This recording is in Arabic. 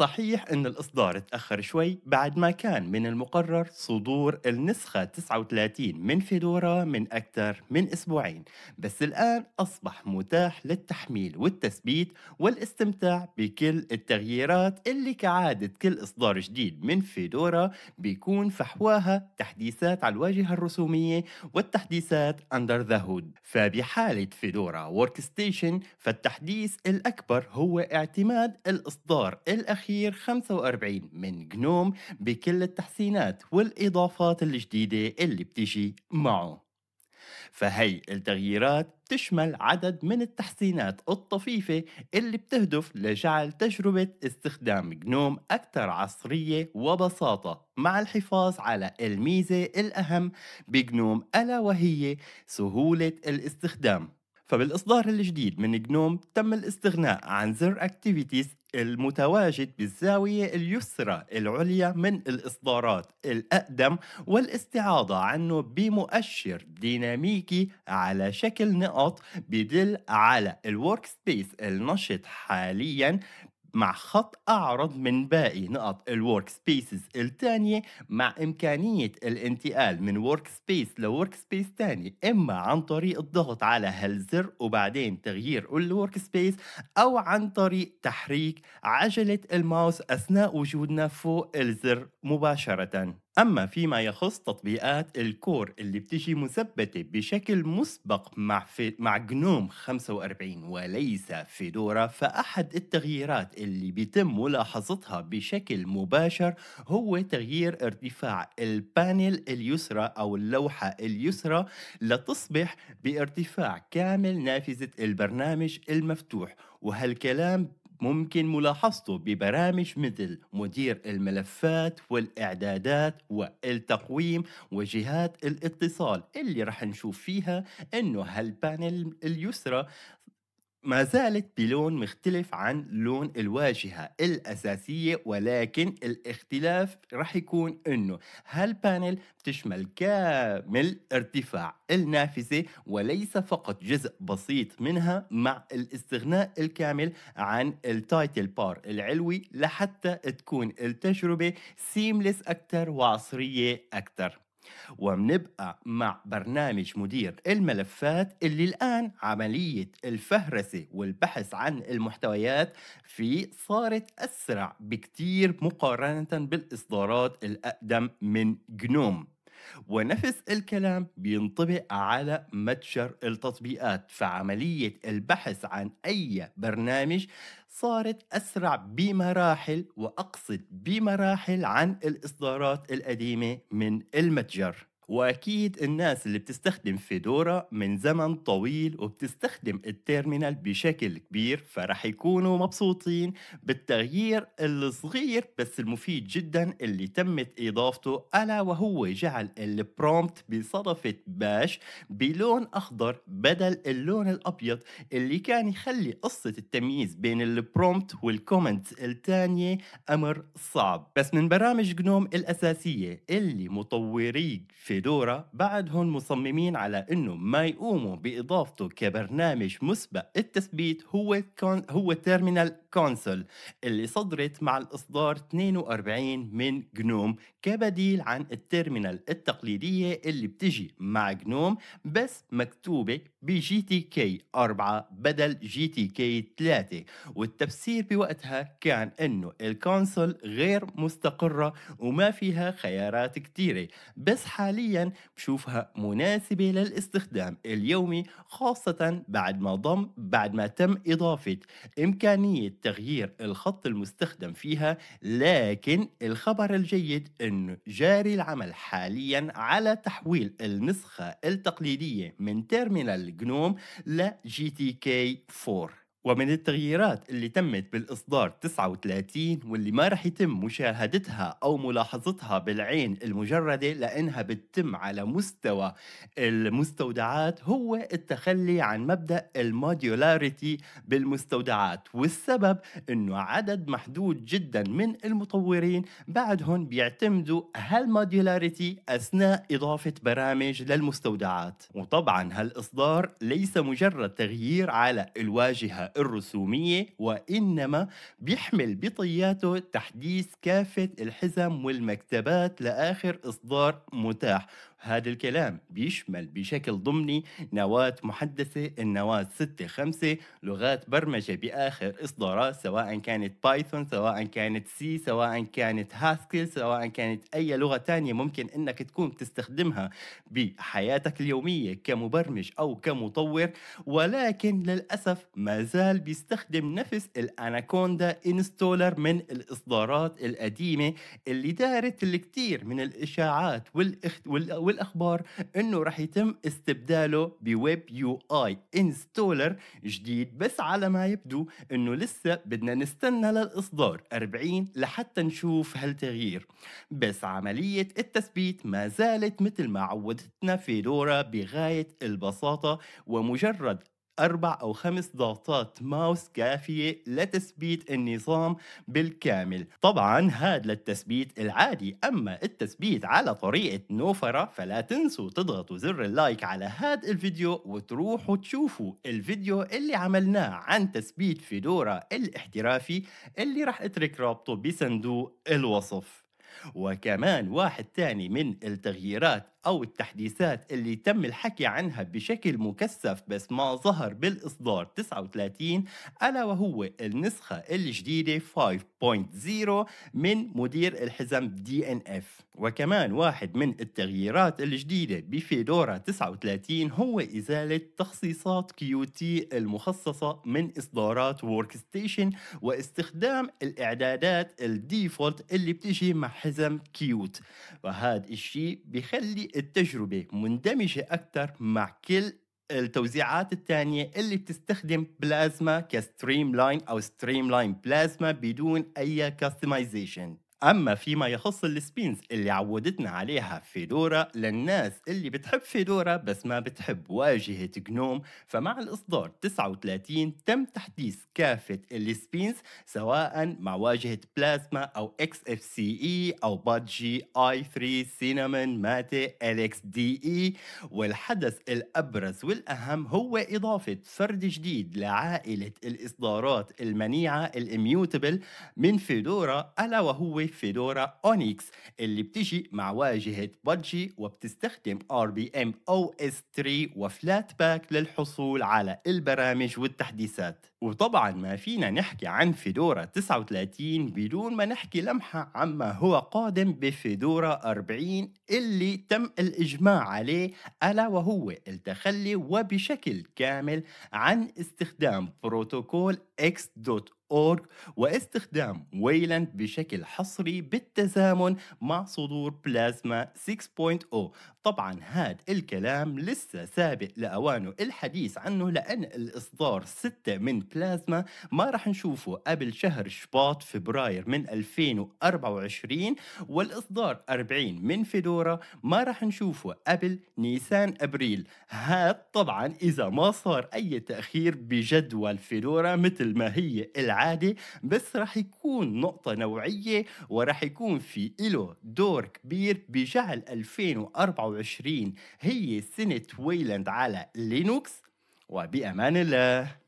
صحيح أن الإصدار تأخر شوي بعد ما كان من المقرر صدور النسخة 39 من فيدورا من أكثر من أسبوعين بس الآن أصبح متاح للتحميل والتثبيت والاستمتاع بكل التغييرات اللي كعادة كل إصدار جديد من فيدورا بيكون فحواها تحديثات على الواجهة الرسومية والتحديثات أندر ذا هود فبحالة فيدورا ورك ستيشن فالتحديث الأكبر هو اعتماد الإصدار الأخير الأخير 45 من جنوم بكل التحسينات والإضافات الجديدة اللي بتجي معه فهي التغييرات بتشمل عدد من التحسينات الطفيفة اللي بتهدف لجعل تجربة استخدام جنوم أكثر عصرية وبساطة مع الحفاظ على الميزة الأهم بجنوم ألا وهي سهولة الاستخدام فبالإصدار الجديد من جنوم تم الاستغناء عن زر اكتيفيتيز المتواجد بالزاوية اليسرى العليا من الإصدارات الأقدم والاستعاضة عنه بمؤشر ديناميكي على شكل نقط بدل على الورك سبيس النشط حاليا مع خط أعرض من باقي نقط الورك سبيسز التانية مع إمكانية الانتقال من ورك سبيس لورك سبيس تاني إما عن طريق الضغط على هالزر وبعدين تغيير الورك سبيس أو عن طريق تحريك عجلة الماوس أثناء وجودنا فوق الزر مباشرة أما فيما يخص تطبيقات الكور اللي بتجي مثبتة بشكل مسبق مع في مع جنوم 45 وليس فيدورا فأحد التغييرات اللي بيتم ملاحظتها بشكل مباشر هو تغيير ارتفاع البانل اليسرى أو اللوحة اليسرى لتصبح بارتفاع كامل نافذة البرنامج المفتوح وهالكلام ممكن ملاحظته ببرامج مثل مدير الملفات والإعدادات والتقويم وجهات الاتصال اللي رح نشوف فيها إنه هالبانل اليسرى ما زالت بلون مختلف عن لون الواجهة الأساسية ولكن الاختلاف رح يكون أنه هالبانل بتشمل كامل ارتفاع النافذة وليس فقط جزء بسيط منها مع الاستغناء الكامل عن التايتل بار العلوي لحتى تكون التجربة سيملس أكثر وعصرية أكثر وبنبقى مع برنامج مدير الملفات اللي الآن عملية الفهرسة والبحث عن المحتويات فيه صارت أسرع بكتير مقارنة بالإصدارات الأقدم من جنوم ونفس الكلام بينطبق على متجر التطبيقات فعملية البحث عن أي برنامج صارت أسرع بمراحل وأقصد بمراحل عن الإصدارات القديمة من المتجر واكيد الناس اللي بتستخدم فيدورا من زمن طويل وبتستخدم التيرمينال بشكل كبير فرح يكونوا مبسوطين بالتغيير الصغير بس المفيد جدا اللي تمت اضافته الا وهو جعل البرومبت بصدفه باش بلون اخضر بدل اللون الابيض اللي كان يخلي قصه التمييز بين البرومبت والكومنتس الثانيه امر صعب بس من برامج جنوم الاساسيه اللي مطوري في فيدورا بعدهم مصممين على انه ما يقوموا باضافته كبرنامج مسبق التثبيت هو كون هو تيرمينال كونسول اللي صدرت مع الاصدار 42 من جنوم كبديل عن التيرمينال التقليديه اللي بتجي مع جنوم بس مكتوبه بجي تي كي 4 بدل جي تي كي 3 والتفسير بوقتها كان انه الكونسول غير مستقرة وما فيها خيارات كتيرة بس حاليا بشوفها مناسبة للاستخدام اليومي خاصة بعد ما ضم بعد ما تم إضافة إمكانية تغيير الخط المستخدم فيها لكن الخبر الجيد انه جاري العمل حاليا على تحويل النسخة التقليدية من تيرمينال الجنوم لجي تي كي 4 ومن التغييرات اللي تمت بالإصدار 39 واللي ما رح يتم مشاهدتها أو ملاحظتها بالعين المجردة لأنها بتتم على مستوى المستودعات هو التخلي عن مبدأ الموديولاريتي بالمستودعات والسبب أنه عدد محدود جدا من المطورين بعدهم بيعتمدوا هالموديولاريتي أثناء إضافة برامج للمستودعات وطبعا هالإصدار ليس مجرد تغيير على الواجهة الرسومية وإنما بيحمل بطياته تحديث كافة الحزم والمكتبات لآخر إصدار متاح هذا الكلام بيشمل بشكل ضمني نواة محدثة النواة 6 5 لغات برمجة بآخر إصدارات سواء كانت بايثون سواء كانت سي سواء كانت هاسكل سواء كانت أي لغة تانية ممكن أنك تكون تستخدمها بحياتك اليومية كمبرمج أو كمطور ولكن للأسف ما زال بيستخدم نفس الأناكوندا انستولر من الإصدارات القديمة اللي دارت الكثير من الإشاعات والإخت... وال... والاخبار انه رح يتم استبداله بويب يو اي انستولر جديد بس على ما يبدو انه لسه بدنا نستنى للاصدار 40 لحتى نشوف هالتغيير بس عمليه التثبيت ما زالت مثل ما عودتنا في فيدورا بغايه البساطه ومجرد أربع أو خمس ضغطات ماوس كافية لتثبيت النظام بالكامل طبعا هذا للتثبيت العادي أما التثبيت على طريقة نوفرة فلا تنسوا تضغطوا زر اللايك على هذا الفيديو وتروحوا تشوفوا الفيديو اللي عملناه عن تثبيت فيدورا الاحترافي اللي راح اترك رابطه بصندوق الوصف وكمان واحد تاني من التغييرات أو التحديثات اللي تم الحكي عنها بشكل مكثف بس ما ظهر بالإصدار 39 ألا وهو النسخة الجديدة 5.0 من مدير الحزم دي ان اف وكمان واحد من التغييرات الجديدة بفيدورا 39 هو إزالة تخصيصات QT المخصصة من إصدارات ورك ستيشن واستخدام الإعدادات الديفولت اللي بتجي مع حزم كيوت وهذا الشيء بيخلي التجربة مندمجة أكثر مع كل التوزيعات الثانية اللي بتستخدم بلازما كستريم لاين أو ستريم لاين بلازما بدون أي كاستمايزيشن اما فيما يخص السبينز اللي عودتنا عليها فيدورا للناس اللي بتحب فيدورا بس ما بتحب واجهه جنوم فمع الاصدار 39 تم تحديث كافه السبينز سواء مع واجهه بلازما او اكس اف سي اي او بادجي اي 3 سينامون ماتي اليكس دي اي والحدث الابرز والاهم هو اضافه فرد جديد لعائله الاصدارات المنيعه الاميوتبل من فيدورا الا وهو فيدورا اونيكس اللي بتجي مع واجهة بادجي وبتستخدم ار بي ام او اس 3 وفلات باك للحصول على البرامج والتحديثات وطبعا ما فينا نحكي عن فيدورا 39 بدون ما نحكي لمحة عما هو قادم بفيدورا 40 اللي تم الإجماع عليه ألا وهو التخلي وبشكل كامل عن استخدام بروتوكول X.O org واستخدام ويلاند بشكل حصري بالتزامن مع صدور بلازما 6.0 طبعا هاد الكلام لسه سابق لأوانه الحديث عنه لأن الإصدار 6 من بلازما ما راح نشوفه قبل شهر شباط فبراير من 2024 والإصدار 40 من فيدورا ما راح نشوفه قبل نيسان أبريل هاد طبعا إذا ما صار أي تأخير بجدول فيدورا مثل ما هي العادة العادي بس رح يكون نقطة نوعية ورح يكون في إله دور كبير بجعل 2024 هي سنة ويلاند على لينوكس وبأمان الله